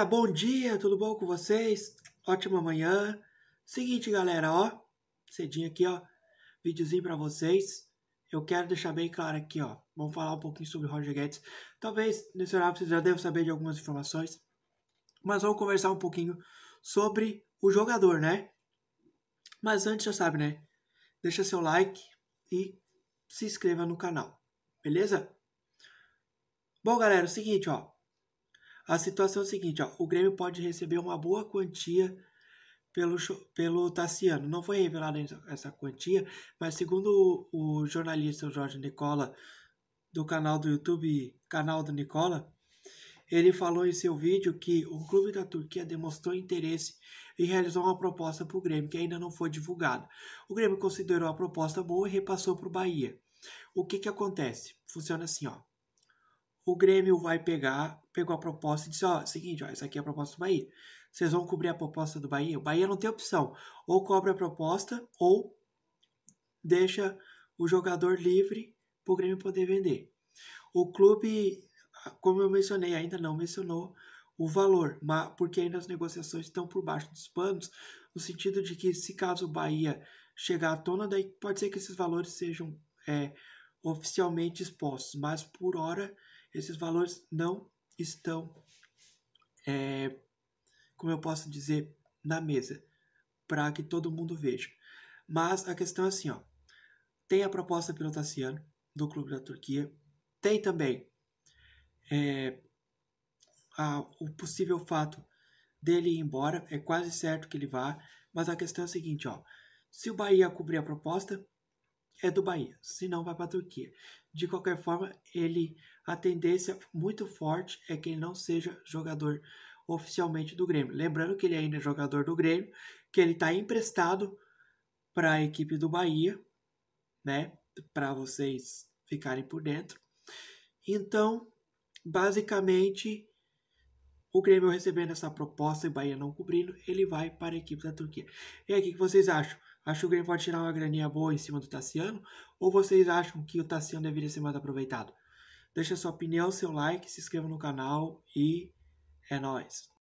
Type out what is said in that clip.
galera, bom dia, tudo bom com vocês? Ótima manhã. Seguinte, galera, ó, cedinho aqui, ó, videozinho para vocês. Eu quero deixar bem claro aqui, ó, vamos falar um pouquinho sobre Roger Guedes. Talvez nesse horário vocês já devam saber de algumas informações, mas vamos conversar um pouquinho sobre o jogador, né? Mas antes, já sabe, né? Deixa seu like e se inscreva no canal, beleza? Bom, galera, é o seguinte, ó, a situação é a seguinte, ó, o Grêmio pode receber uma boa quantia pelo, pelo Tassiano. Não foi revelada essa quantia, mas segundo o, o jornalista Jorge Nicola, do canal do YouTube, canal do Nicola, ele falou em seu vídeo que o clube da Turquia demonstrou interesse e realizou uma proposta para o Grêmio, que ainda não foi divulgada. O Grêmio considerou a proposta boa e repassou para o Bahia. O que, que acontece? Funciona assim, ó. O Grêmio vai pegar pegou a proposta e disse: Ó, seguinte, ó, essa aqui é a proposta do Bahia. Vocês vão cobrir a proposta do Bahia? O Bahia não tem opção. Ou cobre a proposta, ou deixa o jogador livre para o Grêmio poder vender. O clube, como eu mencionei, ainda não mencionou o valor, mas porque ainda as negociações estão por baixo dos panos, no sentido de que se caso o Bahia chegar à tona, daí pode ser que esses valores sejam é, oficialmente expostos, mas por hora esses valores não estão, é, como eu posso dizer, na mesa, para que todo mundo veja. Mas a questão é assim, ó, tem a proposta pelo Tassiano, do Clube da Turquia, tem também é, a, o possível fato dele ir embora, é quase certo que ele vá, mas a questão é a seguinte, ó, se o Bahia cobrir a proposta, é do Bahia, senão vai para a Turquia. De qualquer forma, ele a tendência muito forte é que ele não seja jogador oficialmente do Grêmio. Lembrando que ele ainda é jogador do Grêmio, que ele está emprestado para a equipe do Bahia, né? Para vocês ficarem por dentro. Então, basicamente, o Grêmio recebendo essa proposta e Bahia não cobrindo, ele vai para a equipe da Turquia. E aí, o que vocês acham? Acho que o Grêmio pode tirar uma graninha boa em cima do Tassiano? Ou vocês acham que o Tassiano deveria ser mais aproveitado? Deixa sua opinião, seu like, se inscreva no canal e é nóis!